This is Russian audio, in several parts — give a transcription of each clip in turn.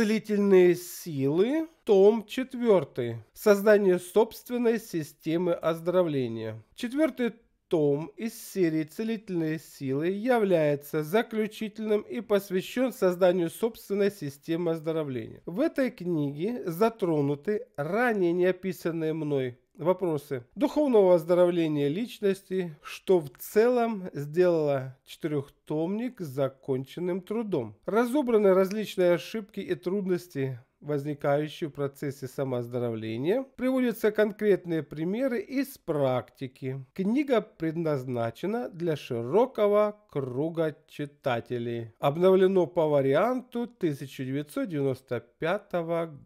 Целительные силы, том 4. Создание собственной системы оздоровления. Четвертый том из серии «Целительные силы» является заключительным и посвящен созданию собственной системы оздоровления. В этой книге затронуты ранее неописанные мной Вопросы. Духовного оздоровления личности, что в целом сделало четырехтомник законченным трудом. Разобраны различные ошибки и трудности, возникающие в процессе самооздоровления. Приводятся конкретные примеры из практики. Книга предназначена для широкого круга читателей. Обновлено по варианту 1995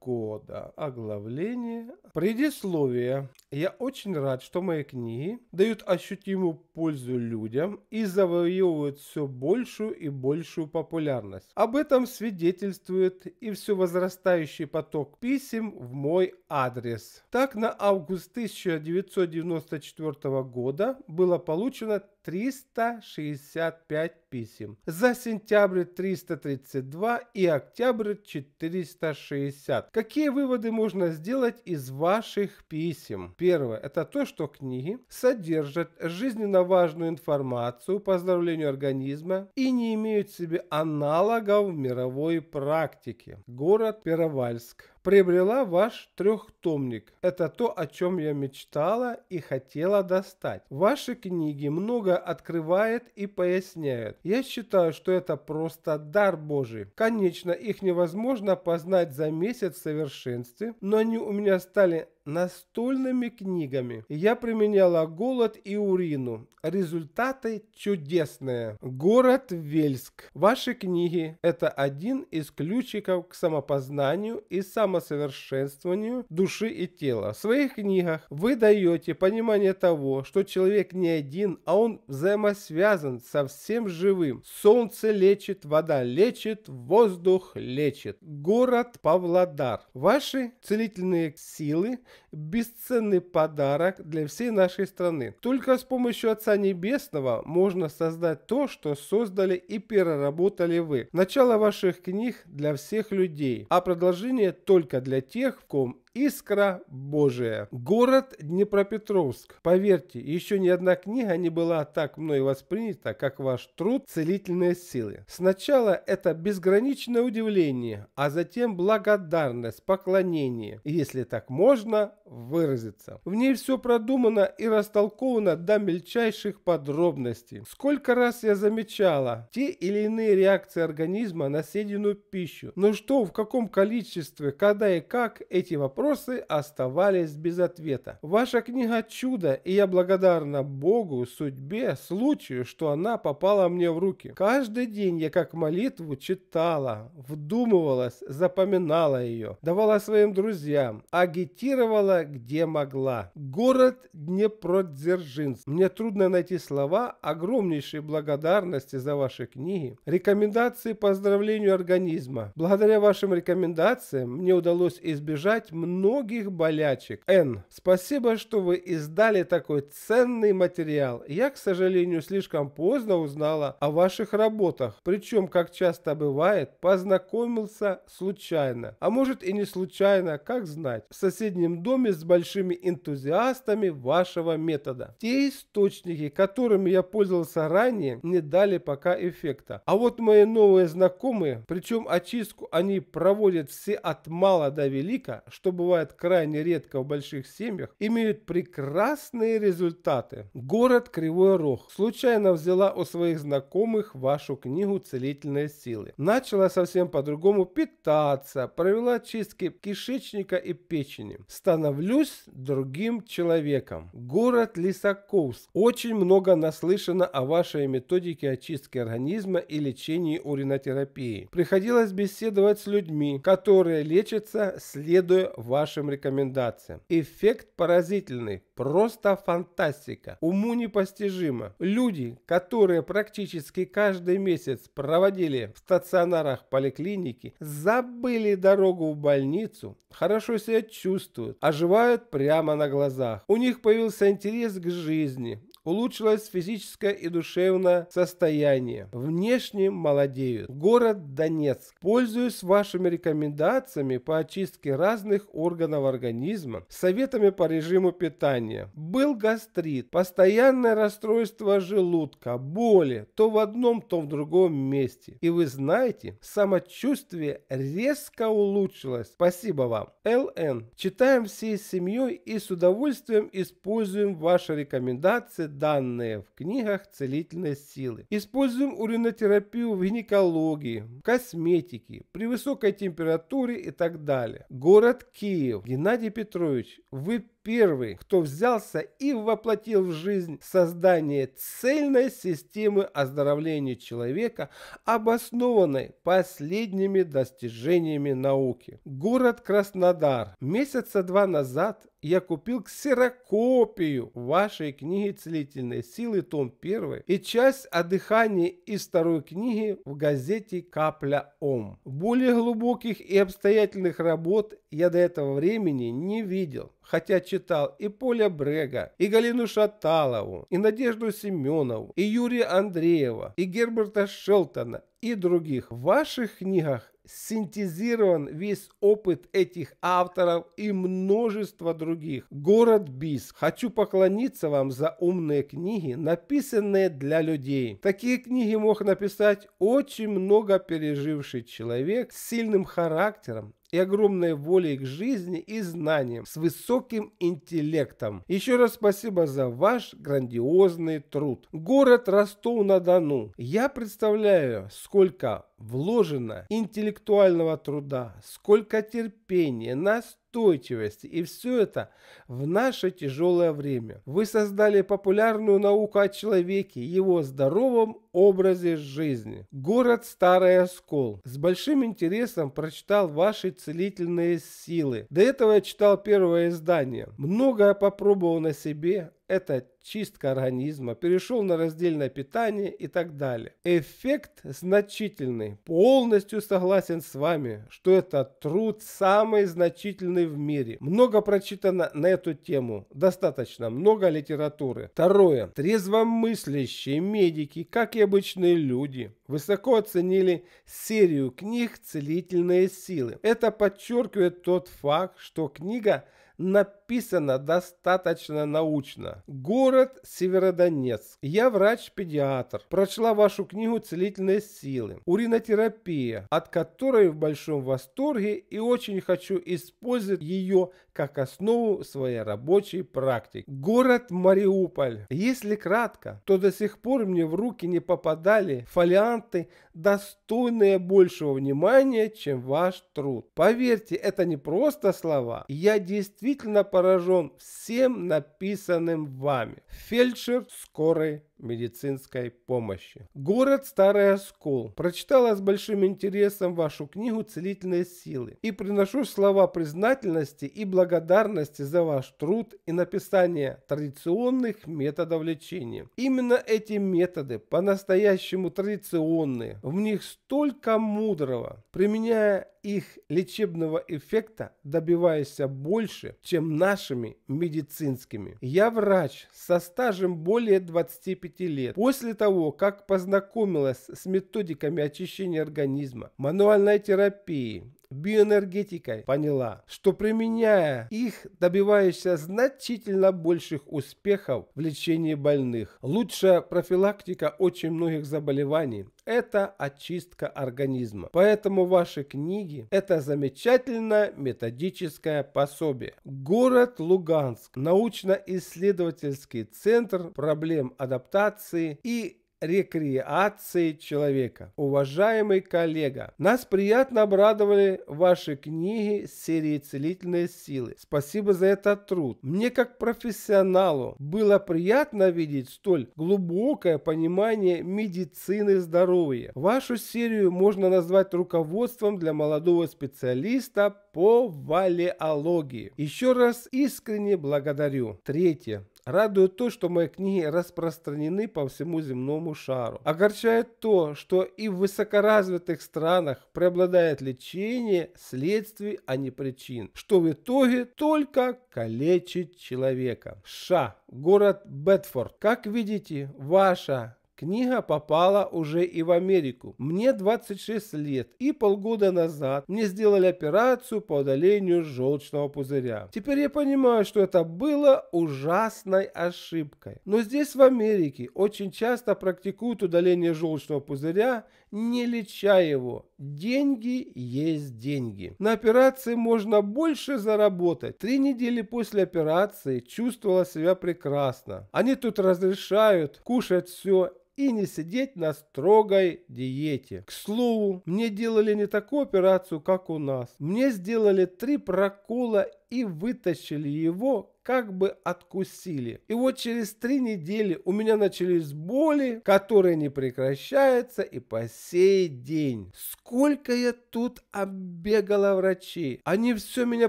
года. Оглавление. Предисловие. Я очень рад, что мои книги дают ощутимую пользу людям и завоевывают все большую и большую популярность. Об этом свидетельствует и все возрастающий поток писем в мой адрес. Так, на август 1994 года было получено 365 писем, за сентябрь 332 и октябрь 460. Какие выводы можно сделать из ваших писем? Первое – это то, что книги содержат жизненно важную информацию по оздоровлению организма и не имеют в себе аналогов в мировой практике. Город Перовальск. Приобрела ваш трехтомник. Это то, о чем я мечтала и хотела достать. Ваши книги много открывает и поясняют. Я считаю, что это просто дар Божий. Конечно, их невозможно познать за месяц в совершенстве, но они у меня стали настольными книгами. Я применяла голод и урину. Результаты чудесные. Город Вельск. Ваши книги – это один из ключиков к самопознанию и самосовершенствованию души и тела. В своих книгах вы даете понимание того, что человек не один, а он взаимосвязан со всем живым. Солнце лечит, вода лечит, воздух лечит. Город Павлодар. Ваши целительные силы бесценный подарок для всей нашей страны. Только с помощью Отца Небесного можно создать то, что создали и переработали вы. Начало ваших книг для всех людей, а продолжение только для тех, в ком Искра Божия. Город Днепропетровск. Поверьте, еще ни одна книга не была так мной воспринята, как ваш труд «Целительные силы». Сначала это безграничное удивление, а затем благодарность, поклонение, если так можно выразиться. В ней все продумано и растолковано до мельчайших подробностей. Сколько раз я замечала те или иные реакции организма на съеденную пищу, но что, в каком количестве, когда и как, эти вопросы вопросы оставались без ответа. Ваша книга «Чудо», и я благодарна Богу, судьбе, случаю, что она попала мне в руки. Каждый день я как молитву читала, вдумывалась, запоминала ее, давала своим друзьям, агитировала где могла. Город Днепродзержинск. Мне трудно найти слова огромнейшей благодарности за ваши книги, рекомендации по оздоровлению организма. Благодаря вашим рекомендациям мне удалось избежать многих многих болячек. Н. Спасибо, что вы издали такой ценный материал. Я, к сожалению, слишком поздно узнала о ваших работах, причем, как часто бывает, познакомился случайно. А может и не случайно, как знать. В соседнем доме с большими энтузиастами вашего метода. Те источники, которыми я пользовался ранее, не дали пока эффекта. А вот мои новые знакомые, причем очистку они проводят все от мала до велика, чтобы бывает крайне редко в больших семьях, имеют прекрасные результаты. Город Кривой Рог. Случайно взяла у своих знакомых вашу книгу «Целительные силы». Начала совсем по-другому питаться, провела чистки кишечника и печени. Становлюсь другим человеком. Город Лисаковск. Очень много наслышано о вашей методике очистки организма и лечении уринотерапии. Приходилось беседовать с людьми, которые лечатся, следуя вашим рекомендациям. Эффект поразительный, просто фантастика, уму непостижимо. Люди, которые практически каждый месяц проводили в стационарах поликлиники, забыли дорогу в больницу, хорошо себя чувствуют, оживают прямо на глазах. У них появился интерес к жизни, улучшилось физическое и душевное состояние. Внешне молодеют. Город Донецк. Пользуюсь вашими рекомендациями по очистке разных органов организма, советами по режиму питания. Был гастрит, постоянное расстройство желудка, боли, то в одном, то в другом месте. И вы знаете, самочувствие резко улучшилось. Спасибо вам. ЛН. Читаем всей семьей и с удовольствием используем ваши рекомендации данные в книгах целительной силы. Используем уринотерапию в гинекологии, в косметике, при высокой температуре и так далее. Город Киев. Геннадий Петрович, вы первый, кто взялся и воплотил в жизнь создание цельной системы оздоровления человека, обоснованной последними достижениями науки. Город Краснодар. Месяца два назад я купил ксерокопию вашей книги «Целительные силы», том 1, и часть о дыхании из второй книги в газете «Капля Ом». Более глубоких и обстоятельных работ я до этого времени не видел, хотя читал и Поля Брега, и Галину Шаталову, и Надежду Семенову, и Юрия Андреева, и Герберта Шелтона, и других. В ваших книгах синтезирован весь опыт этих авторов и множество других. Город Бис. Хочу поклониться вам за умные книги, написанные для людей. Такие книги мог написать очень много переживший человек с сильным характером, и огромной волей к жизни и знаниям, с высоким интеллектом. Еще раз спасибо за ваш грандиозный труд. Город Ростов-на-Дону. Я представляю, сколько вложено интеллектуального труда, сколько терпения, настойчивости и все это в наше тяжелое время. Вы создали популярную науку о человеке, его здоровом образе жизни. Город Старый Оскол. С большим интересом прочитал ваши целительные силы. До этого я читал первое издание. Многое попробовал на себе, это чистка организма, перешел на раздельное питание и так далее. Эффект значительный. Полностью согласен с вами, что это труд самый значительный в мире. Много прочитано на эту тему, достаточно много литературы. Второе. Трезвомыслящие медики, как и обычные люди высоко оценили серию книг «Целительные силы». Это подчеркивает тот факт, что книга написана описано достаточно научно. Город Северодонецк. Я врач-педиатр. Прочла вашу книгу «Целительные силы». Уринотерапия, от которой в большом восторге и очень хочу использовать ее как основу своей рабочей практики. Город Мариуполь. Если кратко, то до сих пор мне в руки не попадали фолианты, достойные большего внимания, чем ваш труд. Поверьте, это не просто слова. Я действительно поражен поражен всем написанным вами. Фельдшер скорой медицинской помощи. Город Старый Оскол. Прочитала с большим интересом вашу книгу «Целительные силы» и приношу слова признательности и благодарности за ваш труд и написание традиционных методов лечения. Именно эти методы по-настоящему традиционные. В них столько мудрого. Применяя их лечебного эффекта добиваешься больше, чем нашими медицинскими. Я врач со стажем более 25 25 лет. После того, как познакомилась с методиками очищения организма, мануальной терапии, биоэнергетикой, поняла, что применяя их, добиваешься значительно больших успехов в лечении больных. Лучшая профилактика очень многих заболеваний – это очистка организма. Поэтому ваши книги – это замечательное методическое пособие. Город Луганск. Научно-исследовательский центр проблем адаптации и рекреации человека. Уважаемый коллега, нас приятно обрадовали ваши книги с серии «Целительные силы». Спасибо за этот труд. Мне как профессионалу было приятно видеть столь глубокое понимание медицины здоровья. Вашу серию можно назвать руководством для молодого специалиста по валеологии. Еще раз искренне благодарю. Третье. Радует то, что мои книги распространены по всему земному шару. Огорчает то, что и в высокоразвитых странах преобладает лечение следствий, а не причин, что в итоге только калечит человека. Ша. Город Бетфорд. Как видите, ваша Книга попала уже и в Америку. Мне 26 лет, и полгода назад мне сделали операцию по удалению желчного пузыря. Теперь я понимаю, что это было ужасной ошибкой. Но здесь в Америке очень часто практикуют удаление желчного пузыря, не леча его, Деньги есть деньги. На операции можно больше заработать. Три недели после операции чувствовала себя прекрасно. Они тут разрешают кушать все и не сидеть на строгой диете. К слову, мне делали не такую операцию, как у нас. Мне сделали три прокола и вытащили его, как бы откусили. И вот через три недели у меня начались боли, которые не прекращаются и по сей день. Сколько я тут оббегала врачей. Они все меня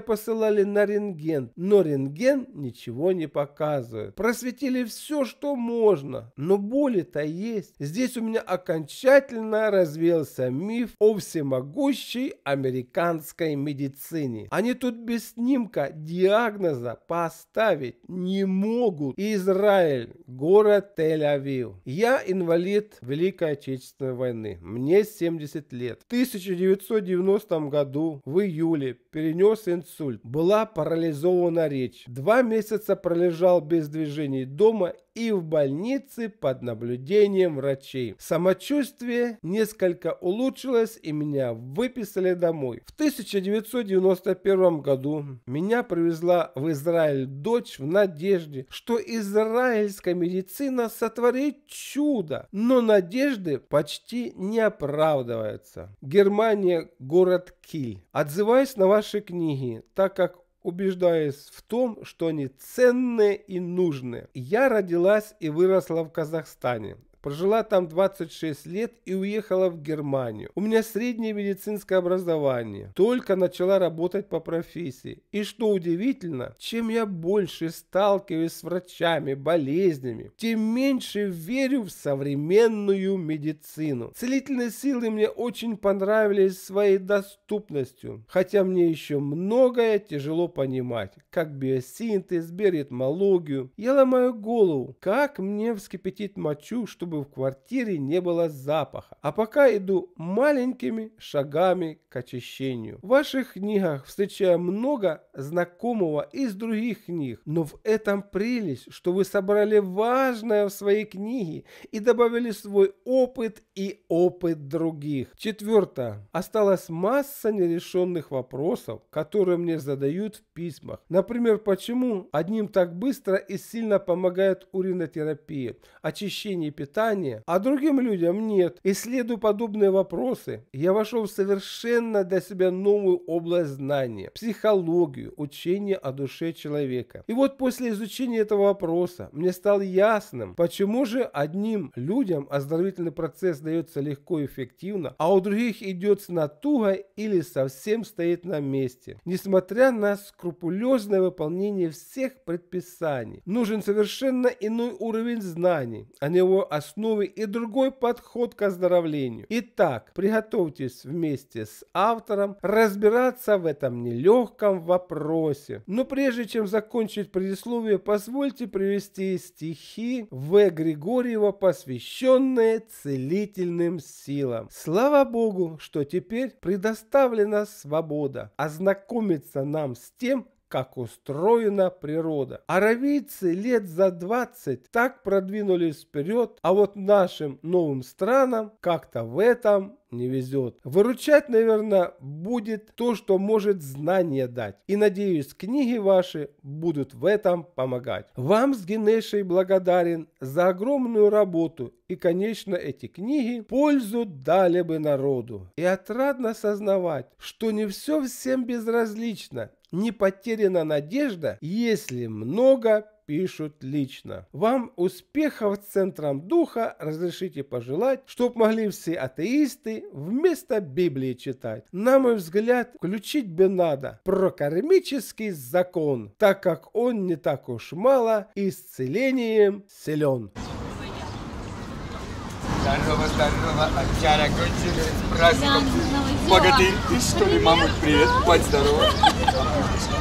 посылали на рентген, но рентген ничего не показывает. Просветили все, что можно, но боли-то есть. Здесь у меня окончательно развелся миф о всемогущей американской медицине. Они тут без снимка Придумка диагноза поставить не могут. Израиль, город Тель-Авив. Я инвалид Великой Отечественной войны. Мне 70 лет. В 1990 году в июле перенес инсульт. Была парализована речь. Два месяца пролежал без движений дома и в больнице под наблюдением врачей. Самочувствие несколько улучшилось и меня выписали домой. В 1991 году меня привезла в Израиль дочь в надежде, что израильская медицина сотворит чудо, но надежды почти не оправдываются. Германия, город Киль. Отзываюсь на ваши книги, так как убеждаясь в том, что они ценные и нужные. Я родилась и выросла в Казахстане. Прожила там 26 лет и уехала в Германию. У меня среднее медицинское образование. Только начала работать по профессии. И что удивительно, чем я больше сталкиваюсь с врачами, болезнями, тем меньше верю в современную медицину. Целительные силы мне очень понравились своей доступностью. Хотя мне еще многое тяжело понимать. Как биосинтез, биоритмологию. Я ломаю голову, как мне вскипятить мочу, чтобы чтобы в квартире не было запаха. А пока иду маленькими шагами к очищению. В ваших книгах встречаю много знакомого из других книг, но в этом прелесть, что вы собрали важное в своей книге и добавили свой опыт и опыт других. Четвертое. Осталась масса нерешенных вопросов, которые мне задают в письмах. Например, почему одним так быстро и сильно помогает уринотерапия, очищение питания воспитание, а другим людям нет. Исследуя подобные вопросы, я вошел в совершенно для себя новую область знания – психологию, учение о душе человека. И вот после изучения этого вопроса мне стало ясным, почему же одним людям оздоровительный процесс дается легко и эффективно, а у других идет с натугой или совсем стоит на месте, несмотря на скрупулезное выполнение всех предписаний. Нужен совершенно иной уровень знаний, а не его особенности основе и другой подход к оздоровлению. Итак, приготовьтесь вместе с автором разбираться в этом нелегком вопросе. Но прежде чем закончить предисловие, позвольте привести стихи В. Григорьева, посвященные целительным силам. Слава Богу, что теперь предоставлена свобода ознакомиться нам с тем, как устроена природа. Аравийцы лет за 20 так продвинулись вперед, а вот нашим новым странам как-то в этом не везет. Выручать, наверное, будет то, что может знание дать. И надеюсь, книги ваши будут в этом помогать. Вам с Генешей благодарен за огромную работу и, конечно, эти книги пользу дали бы народу. И отрадно сознавать, что не все всем безразлично, не потеряна надежда, если много пишут лично. Вам успехов центром духа разрешите пожелать, чтоб могли все атеисты вместо Библии читать. На мой взгляд, включить бы надо прокармический закон, так как он не так уж мало исцелением силен. Здорово, здорово, овчара, кончили с ну, Богатырь, ты что ли, мамуль, привет, будь здорова.